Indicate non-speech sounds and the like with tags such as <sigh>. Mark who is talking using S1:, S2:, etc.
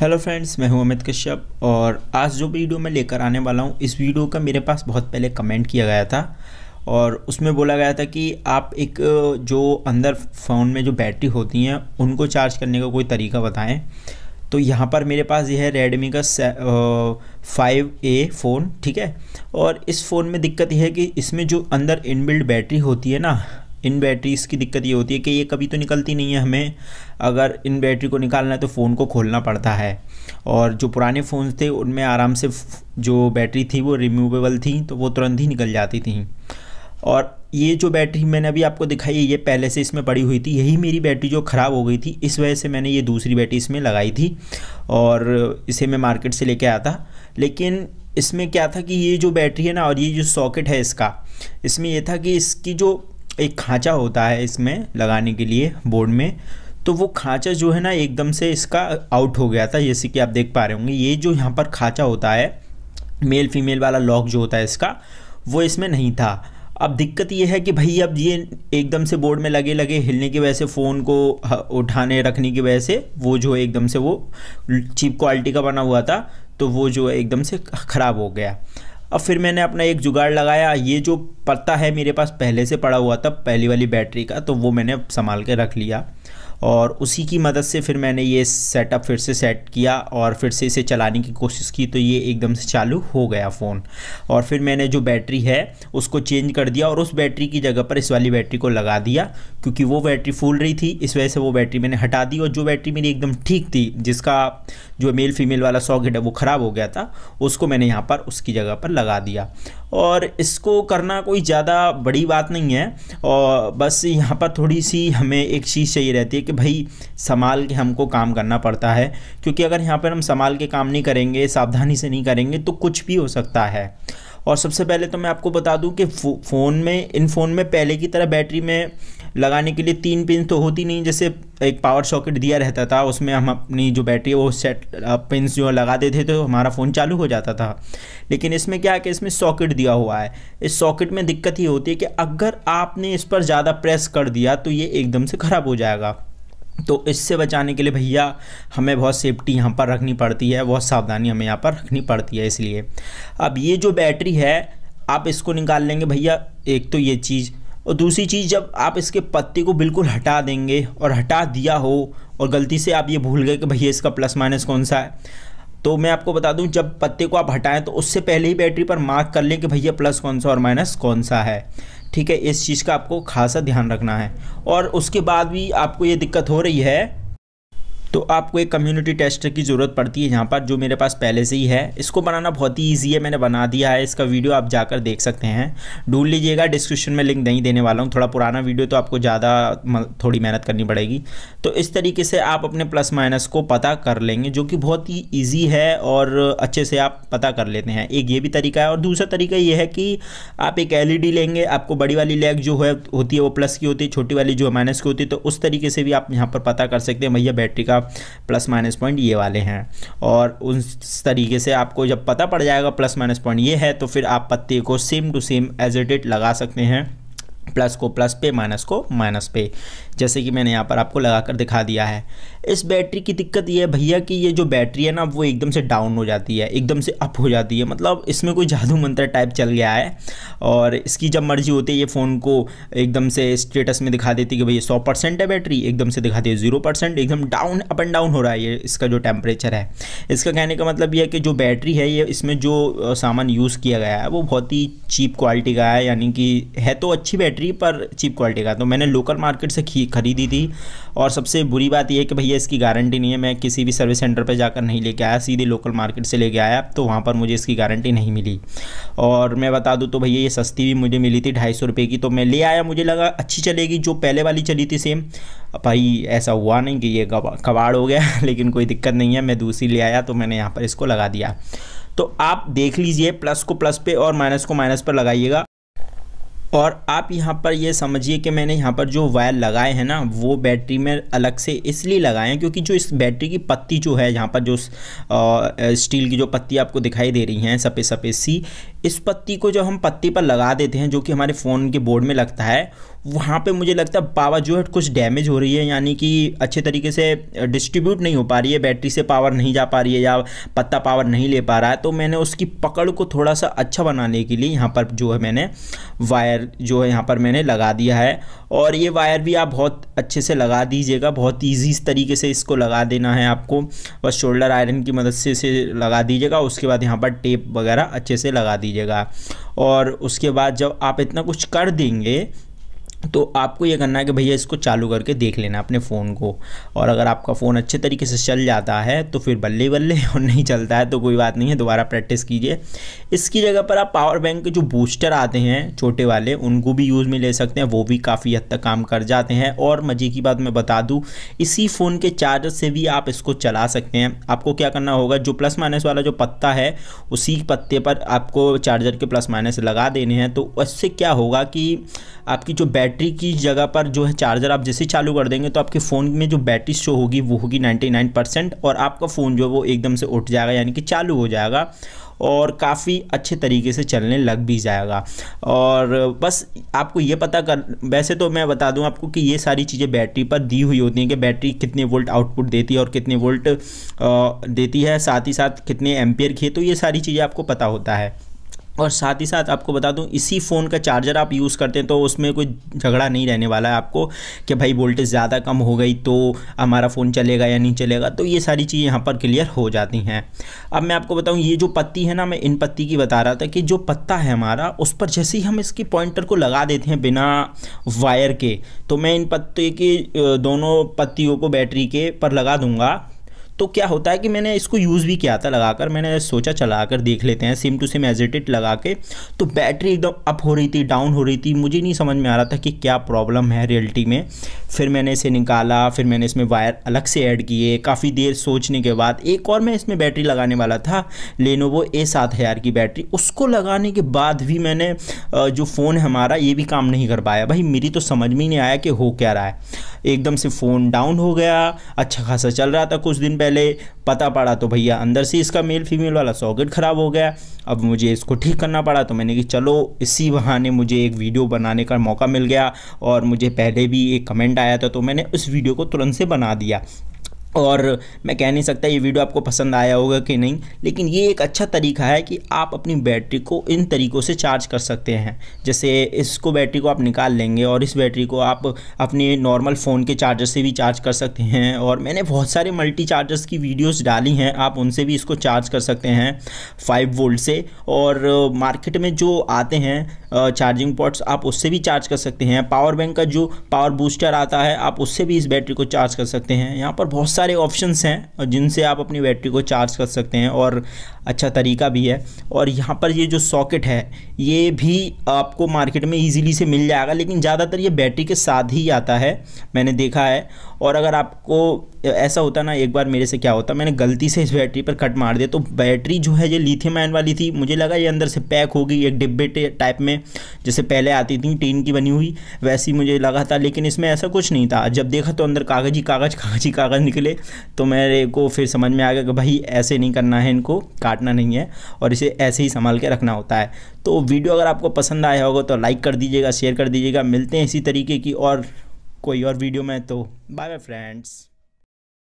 S1: hello friends मैं हूं अमित कश्यप और आज जो वीडियो मैं लेकर आने वाला हूं इस वीडियो का मेरे पास बहुत पहले कमेंट किया गया था और उसमें बोला गया था कि आप एक जो अंदर फ़ोन में जो बैटरी होती हैं उनको चार्ज करने का कोई तरीका बताएं तो यहाँ पर मेरे पास यह है रेडमी का फाइव ए फ़ोन ठीक है और इस फ़ोन में दिक्कत यह है कि इसमें जो अंदर इनबिल्ड बैटरी होती है ना इन बैटरीज़ की दिक्कत ये होती है कि ये कभी तो निकलती नहीं है हमें अगर इन बैटरी को निकालना है तो फ़ोन को खोलना पड़ता है और जो पुराने फ़ोन थे उनमें आराम से जो बैटरी थी वो रिमूवेबल थी तो वो तुरंत ही निकल जाती थी और ये जो बैटरी मैंने अभी आपको दिखाई है ये पहले से इसमें पड़ी हुई थी यही मेरी बैटरी जो ख़राब हो गई थी इस वजह से मैंने ये दूसरी बैटरी इसमें लगाई थी और इसे मैं मार्केट से लेके आया था लेकिन इसमें क्या था कि ये जो बैटरी है ना और ये जो सॉकेट है इसका इसमें यह था कि इसकी जो एक खाँचा होता है इसमें लगाने के लिए बोर्ड में तो वो खाँचा जो है ना एकदम से इसका आउट हो गया था जैसे कि आप देख पा रहे होंगे ये जो यहाँ पर खाँचा होता है मेल फीमेल वाला लॉक जो होता है इसका वो इसमें नहीं था अब दिक्कत ये है कि भाई अब ये एकदम से बोर्ड में लगे लगे हिलने की वजह से फ़ोन को उठाने रखने की वजह से वो जो एकदम से वो चीप क्वालिटी का बना हुआ था तो वो जो एकदम से ख़राब हो गया अब फिर मैंने अपना एक जुगाड़ लगाया ये जो पत्ता है मेरे पास पहले से पड़ा हुआ था पहली वाली बैटरी का तो वो मैंने संभाल के रख लिया और उसी की मदद से फिर मैंने ये सेटअप फिर से सेट किया और फिर से इसे चलाने की कोशिश की तो ये एकदम से चालू हो गया फ़ोन और फिर मैंने जो बैटरी है उसको चेंज कर दिया और उस बैटरी की जगह पर इस वाली बैटरी को लगा दिया क्योंकि वो बैटरी फूल रही थी इस वजह से वो बैटरी मैंने हटा दी और जो बैटरी मेरी एकदम ठीक थी जिसका जो मेल फीमेल वाला सॉकेट है वो ख़राब हो गया था उसको मैंने यहाँ पर उसकी जगह पर लगा दिया और इसको करना कोई ज़्यादा बड़ी बात नहीं है और बस यहाँ पर थोड़ी सी हमें एक चीज़ चाहिए रहती है कि भाई संभाल के हमको काम करना पड़ता है क्योंकि अगर यहाँ पर हम संभाल के काम नहीं करेंगे सावधानी से नहीं करेंगे तो कुछ भी हो सकता है और सबसे पहले तो मैं आपको बता दूं कि फ़ोन में इन फ़ोन में पहले की तरह बैटरी में लगाने के लिए तीन पिन तो होती नहीं जैसे एक पावर सॉकेट दिया रहता था उसमें हम अपनी जो बैटरी है वो सेट पिन जो लगाते थे तो हमारा फ़ोन चालू हो जाता था लेकिन इसमें क्या है कि इसमें सॉकेट दिया हुआ है इस सॉकेट में दिक्कत ये होती है कि अगर आपने इस पर ज़्यादा प्रेस कर दिया तो ये एकदम से ख़राब हो जाएगा तो इससे बचाने के लिए भैया हमें बहुत सेफ्टी यहाँ पर रखनी पड़ती है बहुत सावधानी हमें यहाँ पर रखनी पड़ती है इसलिए अब ये जो बैटरी है आप इसको निकाल लेंगे भैया एक तो ये चीज़ और दूसरी चीज़ जब आप इसके पत्ते को बिल्कुल हटा देंगे और हटा दिया हो और गलती से आप ये भूल गए कि भैया इसका प्लस माइनस कौन सा है तो मैं आपको बता दूं जब पत्ते को आप हटाएं तो उससे पहले ही बैटरी पर मार्क कर लें कि भैया प्लस कौन सा और माइनस कौन सा है ठीक है इस चीज़ का आपको खासा ध्यान रखना है और उसके बाद भी आपको ये दिक्कत हो रही है तो आपको एक कम्युनिटी टेस्टर की ज़रूरत पड़ती है यहाँ पर जो मेरे पास पहले से ही है इसको बनाना बहुत ही ईजी है मैंने बना दिया है इसका वीडियो आप जाकर देख सकते हैं ढूंढ लीजिएगा डिस्क्रिप्शन में लिंक नहीं देने वाला हूँ थोड़ा पुराना वीडियो तो आपको ज़्यादा थोड़ी मेहनत करनी पड़ेगी तो इस तरीके से आप अपने प्लस माइनस को पता कर लेंगे जो कि बहुत ही ईजी है और अच्छे से आप पता कर लेते हैं एक ये भी तरीका है और दूसरा तरीका ये है कि आप एक एल e लेंगे आपको बड़ी वाली लेग जो है होती है वो प्लस की होती है छोटी वाली जो है माइनस की होती है तो उस तरीके से भी आप यहाँ पर पता कर सकते हैं भैया बैटरी का प्लस माइनस पॉइंट ये वाले हैं और उस तरीके से आपको जब पता पड़ जाएगा प्लस माइनस पॉइंट ये है तो फिर आप पत्ते को same to same as it लगा सकते हैं प्लस को प्लस पे माइनस को माइनस पे जैसे कि मैंने यहाँ पर आपको लगा कर दिखा दिया है इस बैटरी की दिक्कत यह है भैया कि ये जो बैटरी है ना वो एकदम से डाउन हो जाती है एकदम से अप हो जाती है मतलब इसमें कोई जादू मंत्र टाइप चल गया है और इसकी जब मर्जी होती है ये फ़ोन को एकदम से स्टेटस में दिखा देती है कि भैया सौ परसेंट है बैटरी एकदम से दिखाती है ज़ीरो परसेंट एकदम डाउन अप एंड डाउन हो रहा है ये इसका जो टेम्परेचर है इसका कहने का मतलब यह है कि जो बैटरी है ये इसमें जो सामान यूज़ किया गया है वो बहुत ही चीप क्वालिटी का है यानी कि है तो अच्छी बैटरी पर चीप क्वालिटी का तो मैंने लोकल मार्केट से ख़रीदी थी और सबसे बुरी बात यह कि भैया इसकी गारंटी नहीं है मैं किसी भी सर्विस सेंटर पर जाकर नहीं लेके आया सीधे लोकल मार्केट से लेके आया तो वहाँ पर मुझे इसकी गारंटी नहीं मिली और मैं बता दूँ तो भैया ये सस्ती भी मुझे मिली थी ढाई सौ रुपये की तो मैं ले आया मुझे लगा अच्छी चलेगी जो पहले वाली चली थी सेम भाई ऐसा हुआ नहीं कि ये कबाड़ हो गया <laughs> लेकिन कोई दिक्कत नहीं है मैं दूसरी ले आया तो मैंने यहाँ पर इसको लगा दिया तो आप देख लीजिए प्लस को प्लस पे और माइनस को माइनस पर लगाइएगा और आप यहाँ पर ये समझिए कि मैंने यहाँ पर जो वायर लगाए हैं ना वो बैटरी में अलग से इसलिए लगाए हैं क्योंकि जो इस बैटरी की पत्ती जो है यहाँ पर जो स्टील की जो पत्ती आपको दिखाई दे रही हैं सफ़ेद सफ़ेद सी इस पत्ती को जो हम पत्ती पर लगा देते हैं जो कि हमारे फ़ोन के बोर्ड में लगता है वहाँ पे मुझे लगता है पावर जो है कुछ डैमेज हो रही है यानी कि अच्छे तरीके से डिस्ट्रीब्यूट नहीं हो पा रही है बैटरी से पावर नहीं जा पा रही है या पत्ता पावर नहीं ले पा रहा है तो मैंने उसकी पकड़ को थोड़ा सा अच्छा बनाने के लिए यहाँ पर जो है मैंने वायर जो है यहाँ पर मैंने लगा दिया है और ये वायर भी आप बहुत अच्छे से लगा दीजिएगा बहुत ईजी तरीके से इसको लगा देना है आपको बस शोल्डर आयरन की मदद से इसे लगा दीजिएगा उसके बाद यहाँ पर टेप वगैरह अच्छे से लगा दीजिएगा और उसके बाद जब आप इतना कुछ कर देंगे तो आपको ये करना है कि भैया इसको चालू करके देख लेना अपने फ़ोन को और अगर आपका फ़ोन अच्छे तरीके से चल जाता है तो फिर बल्ले बल्ले <laughs> और नहीं चलता है तो कोई बात नहीं है दोबारा प्रैक्टिस कीजिए इसकी जगह पर आप पावर बैंक के जो बूस्टर आते हैं छोटे वाले उनको भी यूज़ में ले सकते हैं वो भी काफ़ी हद तक काम कर जाते हैं और मज़े की बात मैं बता दूँ इसी फ़ोन के चार्जर से भी आप इसको चला सकते हैं आपको क्या करना होगा जो प्लस माइनस वाला जो पत्ता है उसी पत्ते पर आपको चार्जर के प्लस माइनस लगा देने हैं तो उससे क्या होगा कि आपकी जो बैटरी बैटरी की जगह पर जो है चार्जर आप जैसे चालू कर देंगे तो आपके फ़ोन में जो बैटरी शो होगी वो होगी 99 परसेंट और आपका फ़ोन जो है वो एकदम से उठ जाएगा यानी कि चालू हो जाएगा और काफ़ी अच्छे तरीके से चलने लग भी जाएगा और बस आपको ये पता कर वैसे तो मैं बता दूं आपको कि ये सारी चीज़ें बैटरी पर दी हुई होती हैं कि बैटरी कितने वोल्ट आउटपुट देती है और कितने वोल्ट देती है साथ ही साथ कितने एम्पियर की है तो ये सारी चीज़ें आपको पता होता है और साथ ही साथ आपको बता दूं इसी फ़ोन का चार्जर आप यूज़ करते हैं तो उसमें कोई झगड़ा नहीं रहने वाला है आपको कि भाई वोल्टेज ज़्यादा कम हो गई तो हमारा फ़ोन चलेगा या नहीं चलेगा तो ये सारी चीज़ें यहाँ पर क्लियर हो जाती हैं अब मैं आपको बताऊँ ये जो पत्ती है ना मैं इन पत्ती की बता रहा था कि जो पत्ता है हमारा उस पर जैसे ही हम इसकी पॉइंटर को लगा देते हैं बिना वायर के तो मैं इन पत्ते की दोनों पत्तियों को बैटरी के पर लगा दूँगा तो क्या होता है कि मैंने इसको यूज़ भी किया था लगाकर मैंने सोचा चला कर देख लेते हैं सिम टू सिम एजिटेड लगा के तो बैटरी एकदम अप हो रही थी डाउन हो रही थी मुझे नहीं समझ में आ रहा था कि क्या प्रॉब्लम है रियलिटी में फिर मैंने इसे निकाला फिर मैंने इसमें वायर अलग से ऐड किए काफ़ी देर सोचने के बाद एक और मैं इसमें बैटरी लगाने वाला था लेनोवो ए सात हज़ार की बैटरी उसको लगाने के बाद भी मैंने जो फ़ोन है हमारा ये भी काम नहीं कर पाया भाई मेरी तो समझ में ही नहीं आया कि हो क्या रहा है एकदम से फ़ोन डाउन हो गया अच्छा खासा चल रहा था कुछ दिन पहले पहले पता पड़ा तो भैया अंदर से इसका मेल फीमेल वाला सॉकेट ख़राब हो गया अब मुझे इसको ठीक करना पड़ा तो मैंने कि चलो इसी बहाने मुझे एक वीडियो बनाने का मौका मिल गया और मुझे पहले भी एक कमेंट आया था तो मैंने उस वीडियो को तुरंत से बना दिया और मैं कह नहीं सकता ये वीडियो आपको पसंद आया होगा कि नहीं लेकिन ये एक अच्छा तरीका है कि आप अपनी बैटरी को इन तरीक़ों से चार्ज कर सकते हैं जैसे इसको बैटरी को आप निकाल लेंगे और इस बैटरी को आप अपने नॉर्मल फ़ोन के चार्जर से भी चार्ज कर सकते हैं और मैंने बहुत सारे मल्टी चार्जर्स की वीडियोज़ डाली हैं आप उनसे भी इसको चार्ज कर सकते हैं फाइव वोल्ट से और मार्केट में जो आते हैं चार्जिंग पॉट्स आप उससे भी चार्ज कर सकते हैं पावर बैंक का जो पावर बूस्टर आता है आप उससे भी इस बैटरी को चार्ज कर सकते हैं यहाँ पर बहुत सारे ऑप्शंस हैं जिनसे आप अपनी बैटरी को चार्ज कर सकते हैं और अच्छा तरीका भी है और यहाँ पर ये जो सॉकेट है ये भी आपको मार्केट में इजीली से मिल जाएगा लेकिन ज़्यादातर ये बैटरी के साथ ही आता है मैंने देखा है और अगर आपको ऐसा होता ना एक बार मेरे से क्या होता मैंने गलती से इस बैटरी पर कट मार दिया तो बैटरी जो है ये लिथियम आयन वाली थी मुझे लगा ये अंदर से पैक होगी एक डिब्बे टाइप में जैसे पहले आती थी टीन की बनी हुई वैसी मुझे लगा था लेकिन इसमें ऐसा कुछ नहीं था जब देखा तो अंदर कागज़ ही कागज़ कागज ही कागज़ निकले तो मेरे को फिर समझ में आ गया कि भाई ऐसे नहीं करना है इनको काटना नहीं है और इसे ऐसे ही संभाल के रखना होता है तो वीडियो अगर आपको पसंद आया होगा तो लाइक कर दीजिएगा शेयर कर दीजिएगा मिलते हैं इसी तरीके की और कोई और वीडियो में तो बाय बाय फ्रेंड्स